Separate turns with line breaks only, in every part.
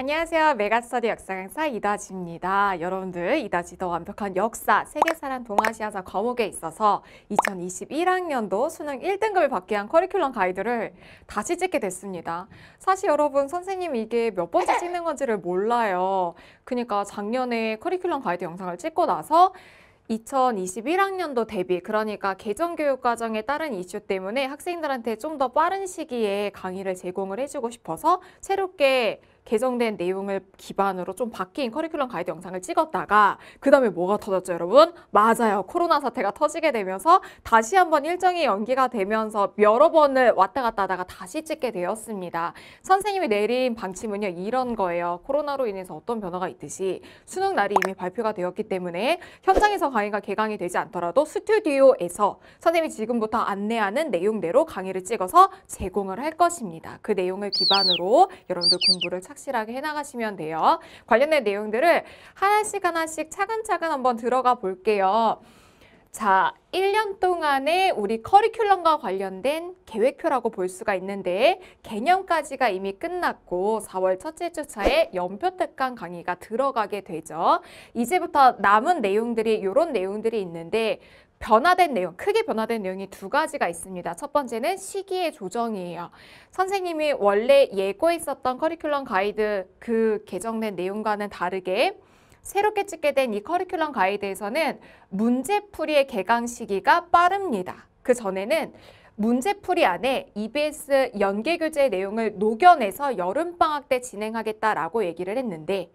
안녕하세요. 메가스터디 역사 강사 이다지입니다. 여러분들 이다지 더 완벽한 역사 세계사란 동아시아사 과목에 있어서 2021학년도 수능 1등급을 받게 한 커리큘럼 가이드를 다시 찍게 됐습니다. 사실 여러분 선생님 이게 몇 번째 찍는 건지를 몰라요. 그러니까 작년에 커리큘럼 가이드 영상을 찍고 나서 2021학년도 대비 그러니까 개정교육과정에 따른 이슈 때문에 학생들한테 좀 더 빠른 시기에 강의를 제공을 해주고 싶어서 새롭게 개정된 내용을 기반으로 좀 바뀐 커리큘럼 가이드 영상을 찍었다가 그 다음에 뭐가 터졌죠 여러분? 맞아요. 코로나 사태가 터지게 되면서 다시 한번 일정이 연기가 되면서 여러 번을 왔다 갔다 하다가 다시 찍게 되었습니다. 선생님이 내린 방침은요 이런 거예요. 코로나로 인해서 어떤 변화가 있듯이 수능 날이 이미 발표가 되었기 때문에 현장에서 강의가 개강이 되지 않더라도 스튜디오에서 선생님이 지금부터 안내하는 내용대로 강의를 찍어서 제공을 할 것입니다. 그 내용을 기반으로 여러분들 공부를 착 확실하게 해나가시면 돼요. 관련된 내용들을 하나씩 하나씩 차근차근 한번 들어가 볼게요. 자, 1년 동안의 우리 커리큘럼과 관련된 계획표라고 볼 수가 있는데 개념까지가 이미 끝났고 4월 첫째 주차에 연표 특강 강의가 들어가게 되죠. 이제부터 남은 내용들이 이런 내용들이 있는데 변화된 내용, 크게 변화된 내용이 두 가지가 있습니다. 첫 번째는 시기의 조정이에요. 선생님이 원래 예고했었던 커리큘럼 가이드 그 개정된 내용과는 다르게 새롭게 찍게 된 이 커리큘럼 가이드에서는 문제풀이의 개강 시기가 빠릅니다. 그 전에는 문제풀이 안에 EBS 연계교재 내용을 녹여내서 여름방학 때 진행하겠다라고 얘기를 했는데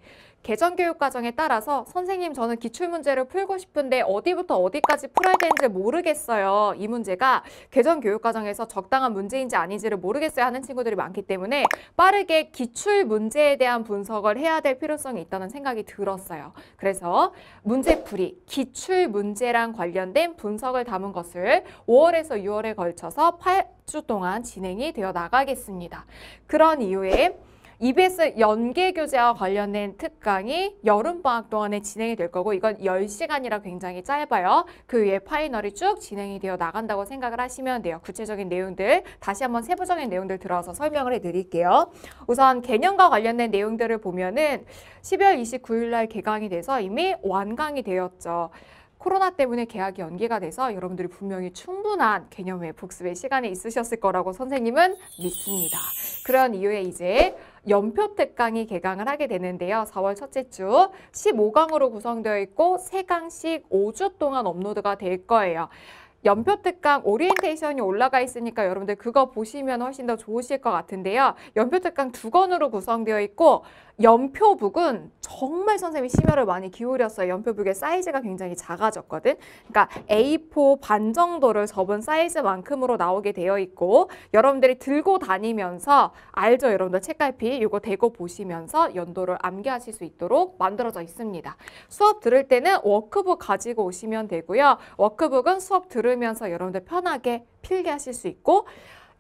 개정 교육 과정에 따라서 선생님 저는 기출문제를 풀고 싶은데 어디부터 어디까지 풀어야 되는지 모르겠어요. 이 문제가 개정 교육 과정에서 적당한 문제인지 아닌지를 모르겠어요 하는 친구들이 많기 때문에 빠르게 기출문제에 대한 분석을 해야 될 필요성이 있다는 생각이 들었어요. 그래서 문제풀이, 기출문제랑 관련된 분석을 담은 것을 5월에서 6월에 걸쳐서 8주 동안 진행이 되어 나가겠습니다. 그런 이유에 EBS 연계 교재와 관련된 특강이 여름방학 동안에 진행이 될 거고 이건 10시간이라 굉장히 짧아요. 그 위에 파이널이 쭉 진행이 되어 나간다고 생각을 하시면 돼요. 구체적인 내용들 다시 한번 세부적인 내용들 들어서 설명을 해드릴게요. 우선 개념과 관련된 내용들을 보면은 12월 29일 날 개강이 돼서 이미 완강이 되었죠. 코로나 때문에 계약이 연기가 돼서 여러분들이 분명히 충분한 개념의 복습의 시간이 있으셨을 거라고 선생님은 믿습니다. 그런 이유에 이제 연표특강이 개강을 하게 되는데요. 4월 첫째 주 15강으로 구성되어 있고 3강씩 5주 동안 업로드가 될 거예요. 연표특강 오리엔테이션이 올라가 있으니까 여러분들 그거 보시면 훨씬 더 좋으실 것 같은데요. 연표특강 두 권으로 구성되어 있고 연표북은 정말 선생님이 심혈을 많이 기울였어요. 연표북의 사이즈가 굉장히 작아졌거든. 그러니까 A4 반 정도를 접은 사이즈만큼으로 나오게 되어 있고 여러분들이 들고 다니면서 알죠? 여러분들 책갈피 이거 대고 보시면서 연도를 암기하실 수 있도록 만들어져 있습니다. 수업 들을 때는 워크북 가지고 오시면 되고요. 워크북은 수업 들으면서 여러분들 편하게 필기하실 수 있고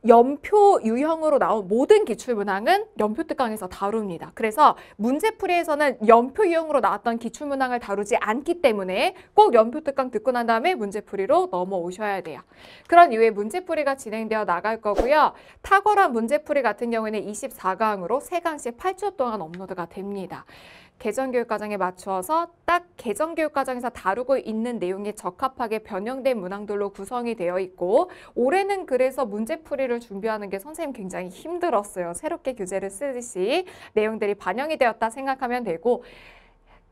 연표 유형으로 나온 모든 기출문항은 연표특강에서 다룹니다. 그래서 문제풀이에서는 연표 유형으로 나왔던 기출문항을 다루지 않기 때문에 꼭 연표특강 듣고 난 다음에 문제풀이로 넘어오셔야 돼요. 그런 이후에 문제풀이가 진행되어 나갈 거고요. 탁월한 문제풀이 같은 경우에는 24강으로 세강씩 8주 동안 업로드가 됩니다. 개정교육과정에 맞추어서 딱 개정교육과정에서 다루고 있는 내용이 적합하게 변형된 문항들로 구성이 되어 있고 올해는 그래서 문제풀이를 준비하는 게 선생님 굉장히 힘들었어요. 새롭게 교재를 쓰듯이 내용들이 반영이 되었다 생각하면 되고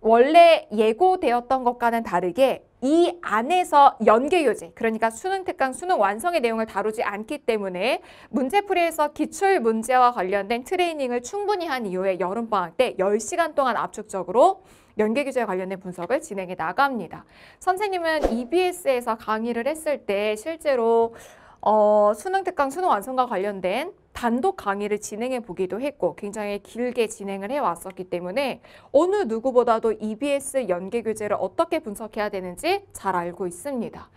원래 예고되었던 것과는 다르게 이 안에서 연계교재, 그러니까 수능 특강, 수능 완성의 내용을 다루지 않기 때문에 문제풀이에서 기출 문제와 관련된 트레이닝을 충분히 한 이후에 여름방학 때 10시간 동안 압축적으로 연계교재와 관련된 분석을 진행해 나갑니다. 선생님은 EBS에서 강의를 했을 때 실제로 어, 수능 특강, 수능 완성과 관련된 단독 강의를 진행해 보기도 했고 굉장히 길게 진행을 해 왔었기 때문에 어느 누구보다도 EBS 연계 교재를 어떻게 분석해야 되는지 잘 알고 있습니다.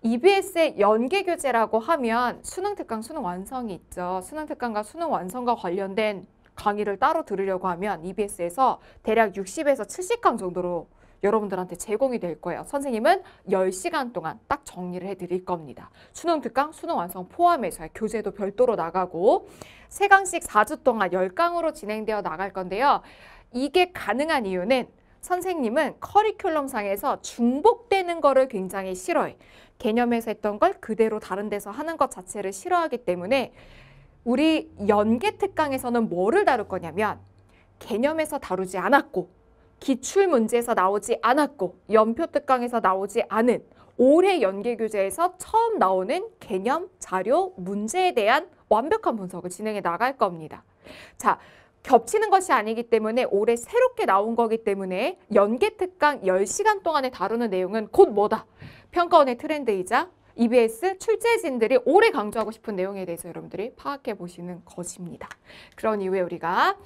EBS의 연계 교재라고 하면 수능 특강, 수능 완성이 있죠. 수능 특강과 수능 완성과 관련된 강의를 따로 들으려고 하면 EBS에서 대략 60에서 70강 정도로 여러분들한테 제공이 될 거예요. 선생님은 10시간 동안 딱 정리를 해드릴 겁니다. 수능 특강, 수능 완성 포함해서 교재도 별도로 나가고 세강씩 4주 동안 10강으로 진행되어 나갈 건데요. 이게 가능한 이유는 선생님은 커리큘럼상에서 중복되는 거를 굉장히 싫어해. 개념에서 했던 걸 그대로 다른 데서 하는 것 자체를 싫어하기 때문에 우리 연계 특강에서는 뭐를 다룰 거냐면 개념에서 다루지 않았고 기출 문제에서 나오지 않았고 연표 특강에서 나오지 않은 올해 연계 교재에서 처음 나오는 개념, 자료, 문제에 대한 완벽한 분석을 진행해 나갈 겁니다. 자, 겹치는 것이 아니기 때문에 올해 새롭게 나온 거기 때문에 연계 특강 10시간 동안에 다루는 내용은 곧 뭐다? 평가원의 트렌드이자 EBS 출제진들이 올해 강조하고 싶은 내용에 대해서 여러분들이 파악해 보시는 것입니다. 그런 이후에 우리가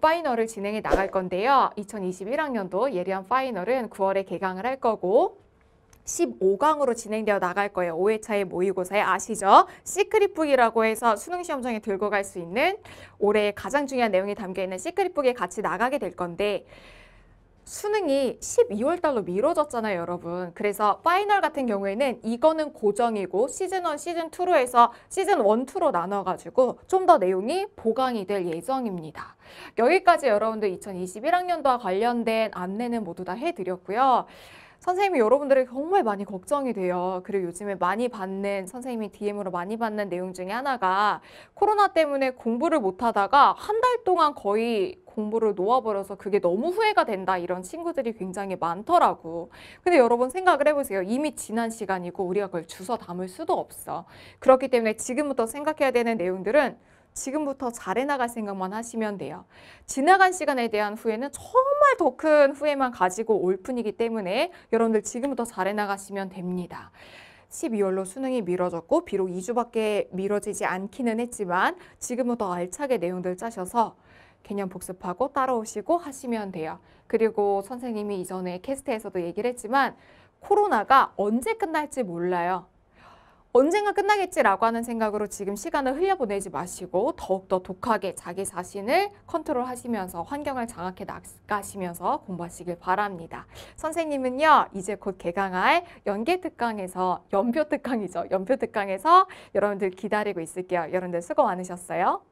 파이널을 진행해 나갈 건데요. 2021학년도 예리한 파이널은 9월에 개강을 할 거고 15강으로 진행되어 나갈 거예요. 5회차의 모의고사에 아시죠? 시크릿북이라고 해서 수능 시험장에 들고 갈 수 있는 올해 가장 중요한 내용이 담겨 있는 시크릿북에 같이 나가게 될 건데 수능이 12월 달로 미뤄졌잖아요, 여러분. 그래서 파이널 같은 경우에는 이거는 고정이고 시즌 1, 시즌 2로 해서 시즌 1, 2로 나눠 가지고 좀 더 내용이 보강이 될 예정입니다. 여기까지 여러분들 2021학년도와 관련된 안내는 모두 다 해 드렸고요. 선생님이 여러분들에게 정말 많이 걱정이 돼요. 그리고 요즘에 많이 받는 선생님이 DM으로 많이 받는 내용 중에 하나가 코로나 때문에 공부를 못하다가 한 달 동안 거의 공부를 놓아버려서 그게 너무 후회가 된다 이런 친구들이 굉장히 많더라고. 근데 여러분 생각을 해보세요. 이미 지난 시간이고 우리가 그걸 주워 담을 수도 없어. 그렇기 때문에 지금부터 생각해야 되는 내용들은 지금부터 잘해나갈 생각만 하시면 돼요. 지나간 시간에 대한 후회는 정말 더 큰 후회만 가지고 올 뿐이기 때문에 여러분들 지금부터 잘해나가시면 됩니다. 12월로 수능이 미뤄졌고 비록 2주밖에 미뤄지지 않기는 했지만 지금부터 알차게 내용들 짜셔서 개념 복습하고 따라오시고 하시면 돼요. 그리고 선생님이 이전에 캐스트에서도 얘기를 했지만 코로나가 언제 끝날지 몰라요. 언젠가 끝나겠지라고 하는 생각으로 지금 시간을 흘려보내지 마시고 더욱더 독하게 자기 자신을 컨트롤하시면서 환경을 장악해 나가시면서 공부하시길 바랍니다. 선생님은요. 이제 곧 개강할 연계특강에서 연표특강이죠. 연표특강에서 여러분들 기다리고 있을게요. 여러분들 수고 많으셨어요.